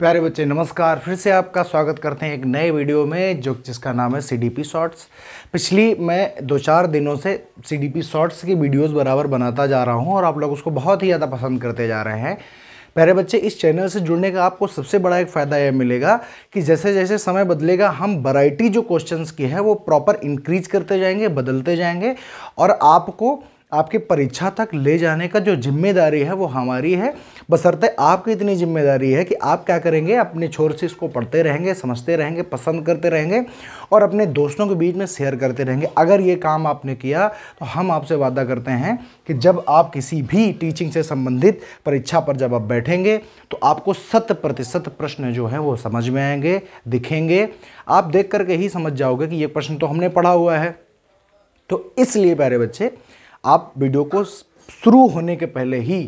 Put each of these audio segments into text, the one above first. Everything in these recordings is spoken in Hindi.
प्यारे बच्चे नमस्कार फिर से आपका स्वागत करते हैं एक नए वीडियो में जो जिसका नाम है सी डी पी शॉर्ट्स पिछली मैं दो चार दिनों से सी डी पी शॉर्ट्स की वीडियोस बराबर बनाता जा रहा हूं और आप लोग उसको बहुत ही ज़्यादा पसंद करते जा रहे हैं प्यारे बच्चे इस चैनल से जुड़ने का आपको सबसे बड़ा एक फ़ायदा यह मिलेगा कि जैसे जैसे समय बदलेगा हम वराइटी जो क्वेश्चन की है वो प्रॉपर इंक्रीज करते जाएंगे बदलते जाएंगे और आपको आपकी परीक्षा तक ले जाने का जो जिम्मेदारी है वो हमारी है बसरते आपकी इतनी जिम्मेदारी है कि आप क्या करेंगे अपने छोर से इसको पढ़ते रहेंगे समझते रहेंगे पसंद करते रहेंगे और अपने दोस्तों के बीच में शेयर करते रहेंगे अगर ये काम आपने किया तो हम आपसे वादा करते हैं कि जब आप किसी भी टीचिंग से संबंधित परीक्षा पर जब आप बैठेंगे तो आपको शत प्रतिशत प्रश्न जो है वो समझ में आएंगे दिखेंगे आप देख करके ही समझ जाओगे कि ये प्रश्न तो हमने पढ़ा हुआ है तो इसलिए प्यारे बच्चे आप वीडियो को शुरू होने के पहले ही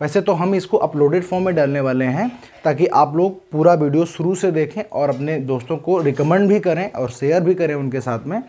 वैसे तो हम इसको अपलोडेड फॉर्म में डालने वाले हैं ताकि आप लोग पूरा वीडियो शुरू से देखें और अपने दोस्तों को रिकमेंड भी करें और शेयर भी करें उनके साथ में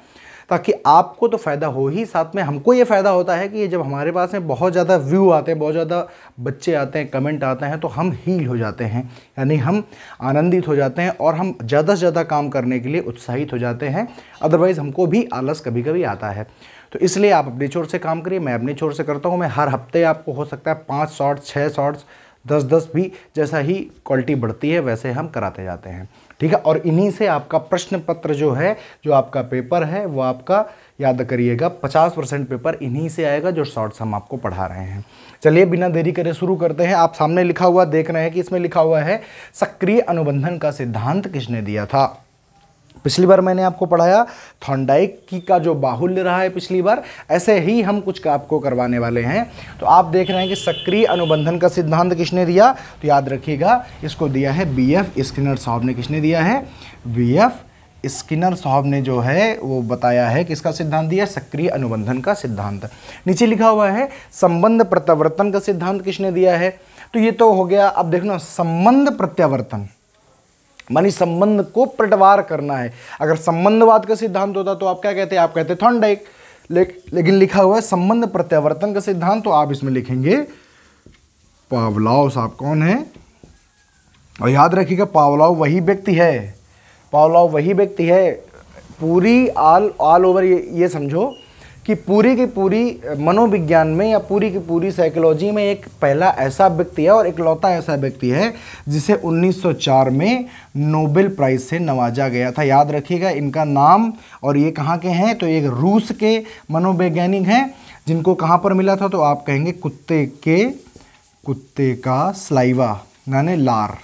ताकि आपको तो फ़ायदा हो ही साथ में हमको ये फ़ायदा होता है कि जब हमारे पास में बहुत ज़्यादा व्यू आते हैं बहुत ज़्यादा बच्चे आते हैं कमेंट आते हैं तो हम हील हो जाते हैं यानी हम आनंदित हो जाते हैं और हम ज़्यादा से ज़्यादा काम करने के लिए उत्साहित हो जाते हैं अदरवाइज़ हमको भी आलस कभी कभी आता है तो इसलिए आप अपने छोर से काम करिए मैं अपने छोर से करता हूँ मैं हर हफ्ते आपको हो सकता है पाँच शॉट्स छः शॉट्स दस दस भी जैसा ही क्वालिटी बढ़ती है वैसे हम कराते जाते हैं ठीक है और इन्हीं से आपका प्रश्न पत्र जो है जो आपका पेपर है वो आपका याद करिएगा पचास परसेंट पेपर इन्हीं से आएगा जो शॉर्ट्स हम आपको पढ़ा रहे हैं चलिए बिना देरी करे शुरू करते हैं आप सामने लिखा हुआ देख रहे हैं कि इसमें लिखा हुआ है सक्रिय अनुबंधन का सिद्धांत किसने दिया था पिछली बार मैंने आपको पढ़ाया थॉन्डाइक की का जो बाहुल्य रहा है पिछली बार ऐसे ही हम कुछ का आपको करवाने वाले हैं तो आप देख रहे हैं कि सक्रिय अनुबंधन का सिद्धांत किसने दिया तो याद रखिएगा इसको दिया है बी एफ स्किनर साहब ने किसने दिया है बी एफ स्किनर साहब ने जो है वो बताया है किसका सिद्धांत दिया सक्रिय अनुबंधन का सिद्धांत नीचे लिखा हुआ है संबंध प्रत्यावर्तन का सिद्धांत किसने दिया है तो ये तो हो गया अब देखना संबंध प्रत्यावर्तन मानी संबंध को पटवार करना है अगर संबंधवाद का सिद्धांत होता तो आप क्या कहते आप कहते थे ले, लेकिन लिखा हुआ है संबंध प्रत्यावर्तन का सिद्धांत तो आप इसमें लिखेंगे पावलाव साहब कौन है और याद रखिएगा पावलाव वही व्यक्ति है पावलाव वही व्यक्ति है पूरी ऑल ऑल ओवर ये ये समझो कि पूरी की पूरी मनोविज्ञान में या पूरी की पूरी साइकोलॉजी में एक पहला ऐसा व्यक्ति है और एक लौता ऐसा व्यक्ति है जिसे 1904 में नोबेल प्राइज़ से नवाजा गया था याद रखिएगा इनका नाम और ये कहाँ के हैं तो एक रूस के मनोवैज्ञानिक हैं जिनको कहाँ पर मिला था तो आप कहेंगे कुत्ते के कुत्ते का स्लाइवा यानी लार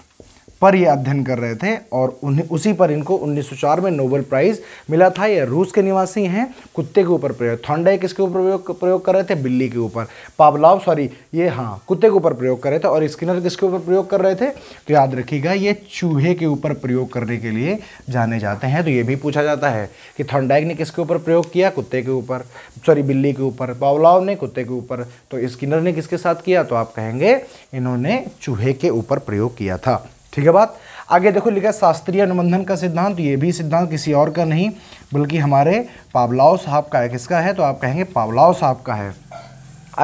पर ये अध्ययन कर रहे थे और उन्हें उसी पर इनको 1904 में नोबेल प्राइज़ मिला था ये रूस के निवासी हैं कुत्ते के ऊपर प्रयोग थंडे किसके ऊपर प्रयोग प्रयोग कर रहे थे बिल्ली के ऊपर पावलाव सॉरी ये हाँ कुत्ते के ऊपर प्रयोग कर रहे थे और स्किनर किसके ऊपर प्रयोग कर रहे थे तो याद रखिएगा ये चूहे के ऊपर प्रयोग करने के लिए जाने जाते हैं तो ये भी पूछा जाता है कि थंडाइक ने किसके ऊपर प्रयोग किया कुत्ते के ऊपर सॉरी बिल्ली के ऊपर पावलाव ने कुत्ते के ऊपर तो स्किनर ने किसके साथ किया तो आप कहेंगे इन्होंने चूहे के ऊपर प्रयोग किया था ठीक है बात आगे देखो लिखा है शास्त्रीय अनुबंधन का सिद्धांत तो ये भी सिद्धांत किसी और का नहीं बल्कि हमारे पावलाव साहब का है किसका है तो आप कहेंगे पावलाव साहब का है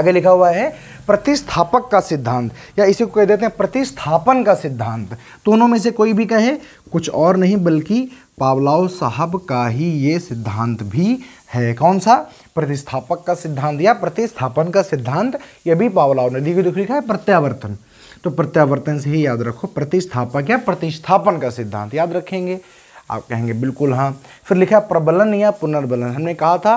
आगे लिखा हुआ है प्रतिस्थापक का सिद्धांत या इसे कह देते हैं प्रतिस्थापन का सिद्धांत दोनों में से कोई भी कहे कुछ और नहीं बल्कि पावलाव साहब का ही ये सिद्धांत भी है कौन सा प्रतिस्थापक का सिद्धांत या प्रतिस्थापन का सिद्धांत यह भी पावलाव ने लिखा है प्रत्यावर्तन तो प्रत्यावर्तन से ही याद रखो प्रतिस्थापक या प्रतिस्थापन का सिद्धांत याद रखेंगे आप कहेंगे बिल्कुल हाँ फिर लिखा प्रबलन या पुनर्बलन हमने कहा था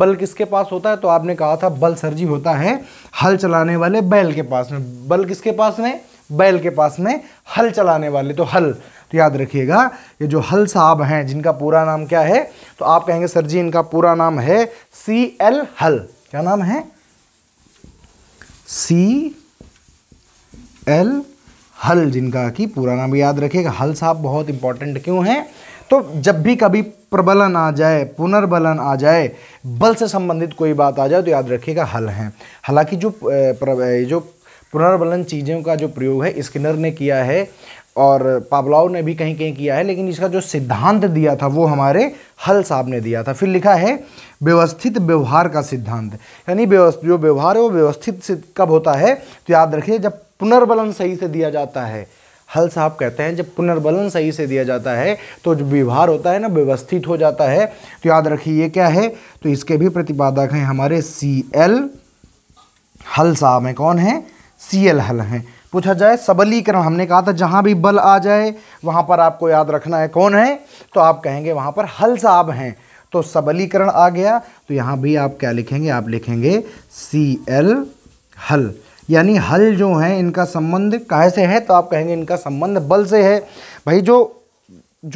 बल किसके पास होता है तो आपने कहा था बल सर जी होता है हल चलाने वाले बैल के पास में बल किसके पास में बैल के पास में हल चलाने वाले तो हल तो याद रखिएगा ये जो हल साहब हैं जिनका पूरा नाम क्या है तो आप कहेंगे सर जी इनका पूरा नाम है सी एल हल क्या नाम है सी एल हल जिनका कि पूरा नाम याद रखिएगा हल साहब बहुत इंपॉर्टेंट क्यों हैं तो जब भी कभी प्रबलन आ जाए पुनर्बलन आ जाए बल से संबंधित कोई बात आ जाए तो याद रखिएगा हल हैं हालांकि जो जो पुनर्बलन चीज़ों का जो प्रयोग है स्किनर ने किया है और पावलाव ने भी कहीं कहीं किया है लेकिन इसका जो सिद्धांत दिया था वो हमारे हल साहब ने दिया था फिर लिखा है व्यवस्थित व्यवहार का सिद्धांत यानी जो व्यवहार है वो व्यवस्थित कब होता है तो याद रखिए जब पुनर्बलन सही से दिया जाता है हल साहब कहते हैं जब पुनर्बलन सही से दिया जाता है तो जो व्यवहार होता है ना व्यवस्थित हो जाता है तो याद रखिए ये क्या है तो इसके भी प्रतिपादक हैं हमारे सी एल हल साहब हैं कौन हैं सी एल हल हैं पूछा जाए सबलीकरण हमने कहा था जहाँ भी बल आ जाए वहाँ पर आपको याद रखना है कौन है तो आप कहेंगे वहाँ पर हल साहब हैं तो सबलीकरण आ गया तो यहाँ भी आप क्या लिखेंगे आप लिखेंगे सी एल हल यानी हल जो है इनका संबंध काहे से है तो आप कहेंगे इनका संबंध बल से है भाई जो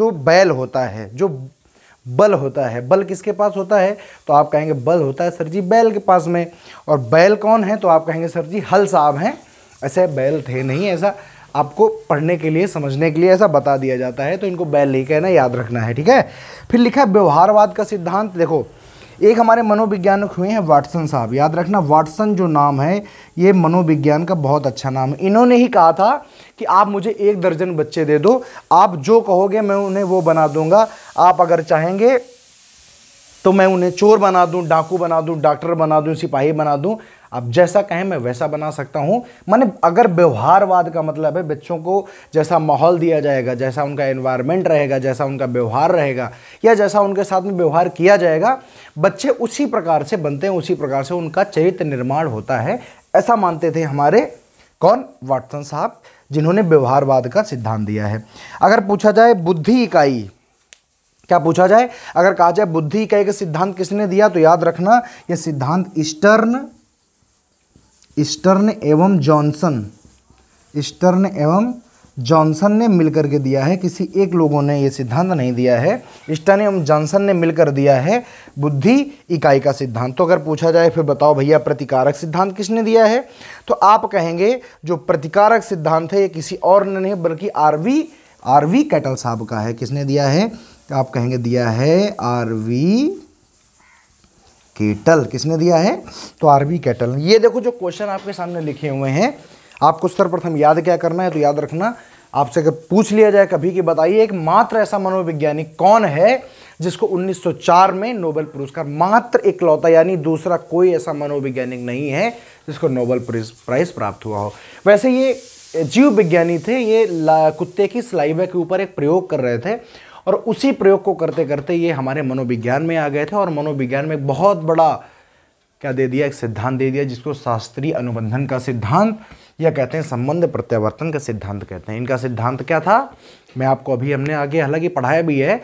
जो बैल होता है जो बल होता है बल किसके पास होता है तो आप कहेंगे बल होता है सर जी बैल के पास में और बैल कौन है तो आप कहेंगे सर जी हल साहब हैं ऐसे बैल थे नहीं ऐसा आपको पढ़ने के लिए समझने के लिए ऐसा बता दिया जाता है तो इनको बैल नहीं कहना याद रखना है ठीक है फिर लिखा है व्यवहारवाद का सिद्धांत देखो एक हमारे मनोविज्ञानिक हुए हैं वाटसन साहब याद रखना वाटसन जो नाम है ये मनोविज्ञान का बहुत अच्छा नाम है इन्होंने ही कहा था कि आप मुझे एक दर्जन बच्चे दे दो आप जो कहोगे मैं उन्हें वो बना दूंगा आप अगर चाहेंगे तो मैं उन्हें चोर बना दूं डाकू बना दूं डॉक्टर बना दूं सिपाही बना दूं अब जैसा कहें मैं वैसा बना सकता हूं माने अगर व्यवहारवाद का मतलब है बच्चों को जैसा माहौल दिया जाएगा जैसा उनका एनवायरनमेंट रहेगा जैसा उनका व्यवहार रहेगा या जैसा उनके साथ में व्यवहार किया जाएगा बच्चे उसी प्रकार से बनते हैं उसी प्रकार से उनका चरित्र निर्माण होता है ऐसा मानते थे हमारे कौन वाटसन साहब जिन्होंने व्यवहारवाद का सिद्धांत दिया है अगर पूछा जाए बुद्धि इकाई क्या पूछा जाए अगर कहा जाए बुद्धि इकाई का सिद्धांत किसने दिया तो याद रखना यह सिद्धांत ईस्टर्न ईस्टर्न एवं जॉनसन ईस्टर्न एवं जॉनसन ने मिलकर के दिया है किसी एक लोगों ने यह सिद्धांत नहीं दिया है स्टन एवं जॉनसन ने मिलकर दिया है बुद्धि इकाई का सिद्धांत तो अगर पूछा जाए फिर बताओ भैया प्रतिकारक सिद्धांत किसने दिया है तो आप कहेंगे जो प्रतिकारक सिद्धांत है ये किसी और ने नहीं बल्कि आर वी आर वी कैटल साहब का है किसने दिया है तो आप कहेंगे दिया है आर वी केटल किसने दिया है तो आर वी कैटल ये देखो जो क्वेश्चन आपके सामने लिखे हुए हैं आपको सर्वप्रथम याद क्या करना है तो याद रखना आपसे अगर पूछ लिया जाए कभी कि बताइए एक मात्र ऐसा मनोवैज्ञानिक कौन है जिसको 1904 में नोबेल पुरस्कार मात्र इकलौता यानी दूसरा कोई ऐसा मनोविज्ञानिक नहीं है जिसको नोबेल प्राइज प्राप्त हुआ हो वैसे ये जीव विज्ञानी थे ये कुत्ते की सलाइवा के ऊपर एक प्रयोग कर रहे थे और उसी प्रयोग को करते करते ये हमारे मनोविज्ञान में आ गए थे और मनोविज्ञान में बहुत बड़ा क्या दे दिया एक सिद्धांत दे दिया जिसको शास्त्रीय अनुबंधन का सिद्धांत यह कहते हैं संबंध प्रत्यावर्तन का सिद्धांत कहते हैं इनका सिद्धांत क्या था मैं आपको अभी हमने आगे हालांकि पढ़ाया भी है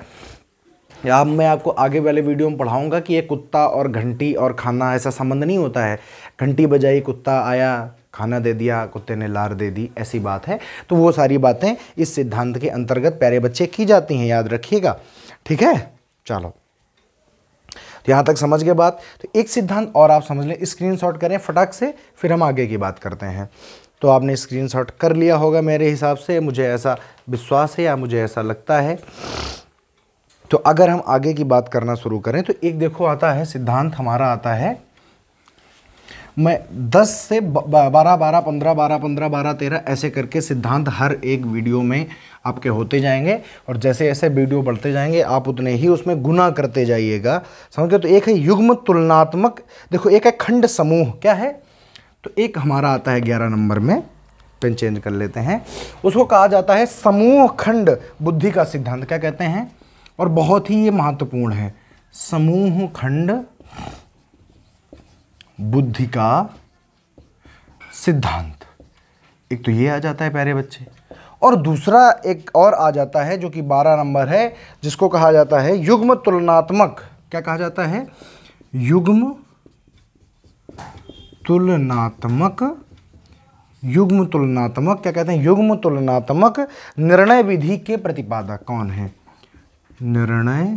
अब मैं आपको आगे वाले वीडियो में पढ़ाऊंगा कि ये कुत्ता और घंटी और खाना ऐसा संबंध नहीं होता है घंटी बजाई कुत्ता आया खाना दे दिया कुत्ते ने लार दे दी ऐसी बात है तो वो सारी बातें इस सिद्धांत के अंतर्गत प्यारे बच्चे की जाती हैं याद रखिएगा ठीक है चलो तो यहाँ तक समझ गए बात तो एक सिद्धांत और आप समझ लें स्क्रीन करें फटाक से फिर हम आगे की बात करते हैं तो आपने स्क्रीन कर लिया होगा मेरे हिसाब से मुझे ऐसा विश्वास है या मुझे ऐसा लगता है तो अगर हम आगे की बात करना शुरू करें तो एक देखो आता है सिद्धांत हमारा आता है मैं 10 से 12 12 15 12 15 12 13 ऐसे करके सिद्धांत हर एक वीडियो में आपके होते जाएंगे और जैसे जैसे वीडियो बढ़ते जाएंगे आप उतने ही उसमें गुना करते जाइएगा समझ गए तो एक है युग्म तुलनात्मक देखो एक है खंड समूह क्या है तो एक हमारा आता है ग्यारह नंबर में पेन चेंज कर लेते हैं उसको कहा जाता है समूह खंड बुद्धि का सिद्धांत क्या कहते हैं और बहुत ही ये महत्वपूर्ण है समूह खंड बुद्धि का सिद्धांत एक तो ये आ जाता है प्यारे बच्चे और दूसरा एक और आ जाता है जो कि बारह नंबर है जिसको कहा जाता है युग्म तुलनात्मक क्या कहा जाता है युग्म तुलनात्मक युग्म तुलनात्मक क्या कहते हैं युग्म तुलनात्मक निर्णय विधि के प्रतिपादक कौन है निर्णय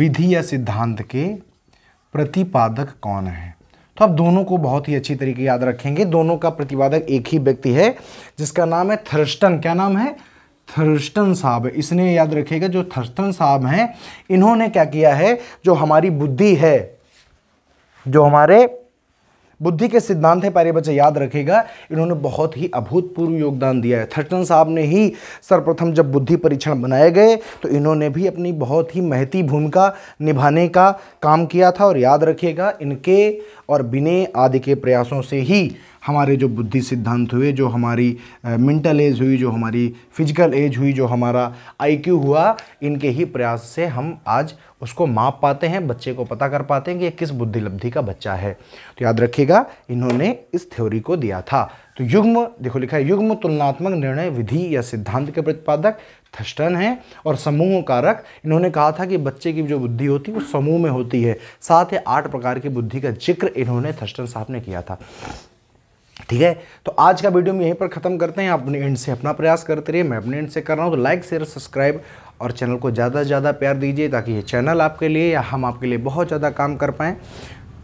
विधि या सिद्धांत के प्रतिपादक कौन है तो आप दोनों को बहुत ही अच्छी तरीके याद रखेंगे दोनों का प्रतिपादक एक ही व्यक्ति है जिसका नाम है थर्स्टन क्या नाम है थर्स्टन साहब इसने याद रखेगा जो थर्स्टन साहब हैं इन्होंने क्या किया है जो हमारी बुद्धि है जो हमारे बुद्धि के सिद्धांत है प्यारे बच्चे याद रखेगा इन्होंने बहुत ही अभूतपूर्व योगदान दिया है थर्टन साहब ने ही सर्वप्रथम जब बुद्धि परीक्षण बनाए गए तो इन्होंने भी अपनी बहुत ही महती भूमिका निभाने का काम किया था और याद रखिएगा इनके और बिने आदि के प्रयासों से ही हमारे जो बुद्धि सिद्धांत हुए जो हमारी मेंटल एज हुई जो हमारी फिजिकल एज हुई जो हमारा आईक्यू हुआ इनके ही प्रयास से हम आज उसको माप पाते हैं बच्चे को पता कर पाते हैं कि ये किस बुद्धिलब्धि का बच्चा है तो याद रखिएगा इन्होंने इस थ्योरी को दिया था तो युग्म देखो लिखा है युग्म तुलनात्मक निर्णय विधि या सिद्धांत के प्रतिपादक थस्टन हैं और समूह कारक इन्होंने कहा था कि बच्चे की जो बुद्धि होती है वो समूह में होती है साथ ही आठ प्रकार की बुद्धि का जिक्र इन्होंने थस्टन साहब ने किया था ठीक है तो आज का वीडियो हम यहीं पर ख़त्म करते हैं अपने एंड से अपना प्रयास करते रहिए मैं अपने एंड से कर रहा हूँ तो लाइक शेयर सब्सक्राइब और चैनल को ज़्यादा से ज़्यादा प्यार दीजिए ताकि ये चैनल आपके लिए या हम आपके लिए बहुत ज़्यादा काम कर पाएँ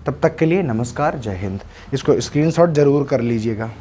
तब तक के लिए नमस्कार जय हिंद इसको स्क्रीनशॉट ज़रूर कर लीजिएगा